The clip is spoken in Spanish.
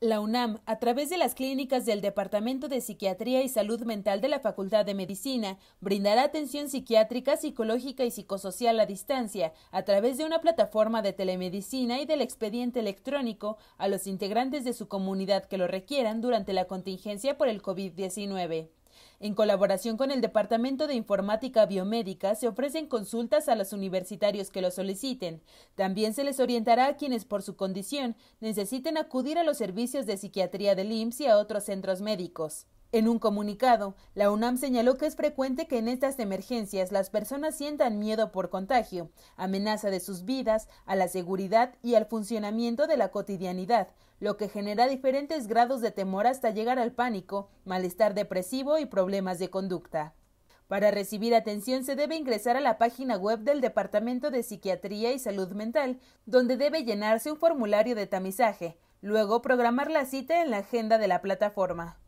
La UNAM, a través de las clínicas del Departamento de Psiquiatría y Salud Mental de la Facultad de Medicina, brindará atención psiquiátrica, psicológica y psicosocial a distancia, a través de una plataforma de telemedicina y del expediente electrónico a los integrantes de su comunidad que lo requieran durante la contingencia por el COVID-19. En colaboración con el Departamento de Informática Biomédica se ofrecen consultas a los universitarios que lo soliciten. También se les orientará a quienes por su condición necesiten acudir a los servicios de psiquiatría del IMSS y a otros centros médicos. En un comunicado, la UNAM señaló que es frecuente que en estas emergencias las personas sientan miedo por contagio, amenaza de sus vidas, a la seguridad y al funcionamiento de la cotidianidad, lo que genera diferentes grados de temor hasta llegar al pánico, malestar depresivo y problemas de conducta. Para recibir atención se debe ingresar a la página web del Departamento de Psiquiatría y Salud Mental, donde debe llenarse un formulario de tamizaje, luego programar la cita en la agenda de la plataforma.